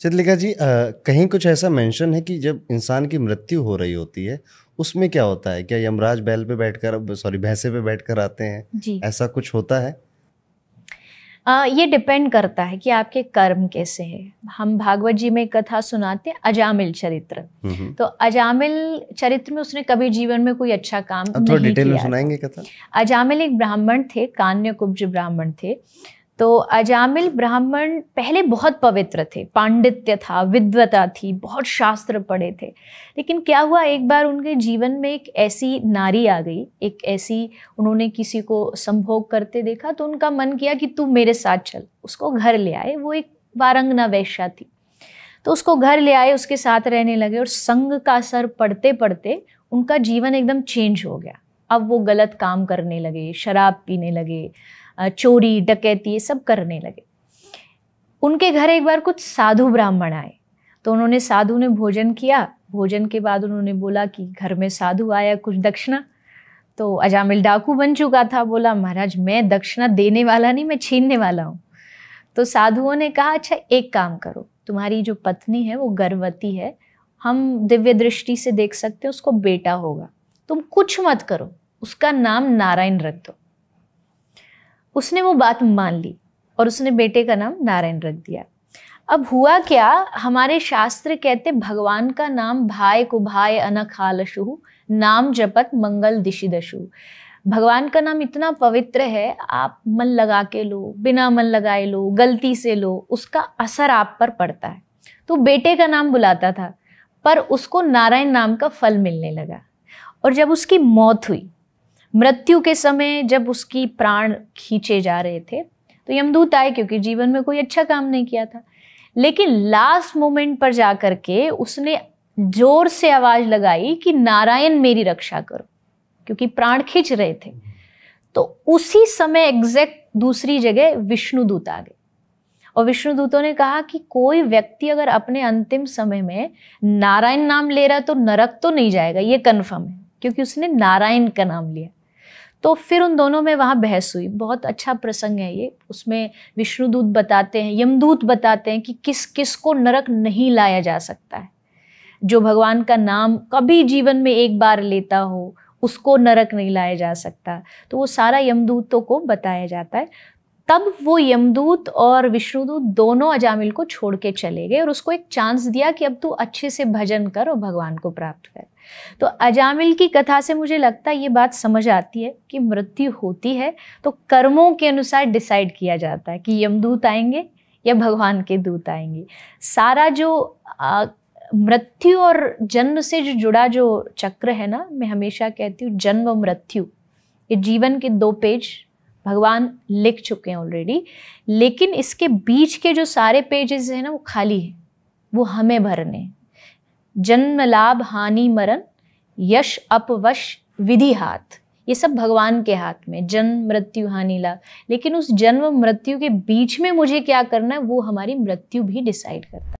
चित्रलेखा जी आ, कहीं कुछ ऐसा मेंशन है कि जब इंसान की मृत्यु हो रही होती है उसमें क्या होता है क्या यमराज बैल पे बैठकर सॉरी भैंसे पे बैठकर आते हैं जी ऐसा कुछ होता है आ, ये डिपेंड करता है कि आपके कर्म कैसे हैं हम भागवत जी में कथा सुनाते हैं अजामिल चरित्र हम्म, हम्म। तो अजामिल चरित्र में उसने कभी जीवन में कोई अच्छा काम नहीं डिटेल में सुनाएंगे कथा अजामिल एक ब्राह्मण थे कान्य कुब्ज ब्राह्मण थे तो अजामिल ब्राह्मण पहले बहुत पवित्र थे पांडित्य था विद्वता थी बहुत शास्त्र पढ़े थे लेकिन क्या हुआ एक बार उनके जीवन में एक ऐसी नारी आ गई एक ऐसी उन्होंने किसी को संभोग करते देखा तो उनका मन किया कि तू मेरे साथ चल उसको घर ले आए वो एक वारंगना वैश्या थी तो उसको घर ले आए उसके साथ रहने लगे और संग का असर पढ़ते पढ़ते उनका जीवन एकदम चेंज हो गया अब वो गलत काम करने लगे शराब पीने लगे चोरी डकैती ये सब करने लगे उनके घर एक बार कुछ साधु ब्राह्मण आए तो उन्होंने साधु ने भोजन किया भोजन के बाद उन्होंने बोला कि घर में साधु आया कुछ दक्षिणा तो अजामिल डाकू बन चुका था बोला महाराज मैं दक्षिणा देने वाला नहीं मैं छीनने वाला हूँ तो साधुओं ने कहा अच्छा एक काम करो तुम्हारी जो पत्नी है वो गर्भवती है हम दिव्य दृष्टि से देख सकते हैं उसको बेटा होगा तुम कुछ मत करो उसका नाम नारायण रख दो उसने वो बात मान ली और उसने बेटे का नाम नारायण रख दिया अब हुआ क्या हमारे शास्त्र कहते भगवान का नाम भाई को भाई अनखालशु नाम जपत मंगल दिशि दशु भगवान का नाम इतना पवित्र है आप मन लगा के लो बिना मन लगाए लो गलती से लो उसका असर आप पर पड़ता है तो बेटे का नाम बुलाता था पर उसको नारायण नाम का फल मिलने लगा और जब उसकी मौत हुई मृत्यु के समय जब उसकी प्राण खींचे जा रहे थे तो यमदूत आए क्योंकि जीवन में कोई अच्छा काम नहीं किया था लेकिन लास्ट मोमेंट पर जा कर के उसने जोर से आवाज लगाई कि नारायण मेरी रक्षा करो क्योंकि प्राण खींच रहे थे तो उसी समय एग्जैक्ट दूसरी जगह विष्णु दूत आ गए और विष्णु दूतों ने कहा कि कोई व्यक्ति अगर अपने अंतिम समय में नारायण नाम ले रहा तो नरक तो नहीं जाएगा ये कन्फर्म है क्योंकि उसने नारायण का नाम लिया तो फिर उन दोनों में वहाँ बहस हुई बहुत अच्छा प्रसंग है ये उसमें विष्णुदूत बताते हैं यमदूत बताते हैं कि किस किस को नरक नहीं लाया जा सकता है जो भगवान का नाम कभी जीवन में एक बार लेता हो उसको नरक नहीं लाया जा सकता तो वो सारा यमदूतों को बताया जाता है तब वो यमदूत और विष्णुदूत दोनों अजामिल को छोड़ के चले गए और उसको एक चांस दिया कि अब तू अच्छे से भजन कर और भगवान को प्राप्त कर तो अजामिल की कथा से मुझे लगता है ये बात समझ आती है कि मृत्यु होती है तो कर्मों के अनुसार डिसाइड किया जाता है कि यमदूत आएंगे या भगवान के दूत आएंगे सारा जो आ, मृत्यु और जन्म से जो जुड़ा जो चक्र है ना मैं हमेशा कहती हूँ जन्म और मृत्यु ये जीवन के दो पेज भगवान लिख चुके हैं ऑलरेडी लेकिन इसके बीच के जो सारे पेजेस हैं ना वो खाली हैं वो हमें भरने जन्म लाभ हानि मरण यश अपवश विधि हाथ ये सब भगवान के हाथ में जन्म मृत्यु हानि लाभ लेकिन उस जन्म मृत्यु के बीच में मुझे क्या करना है वो हमारी मृत्यु भी डिसाइड करता है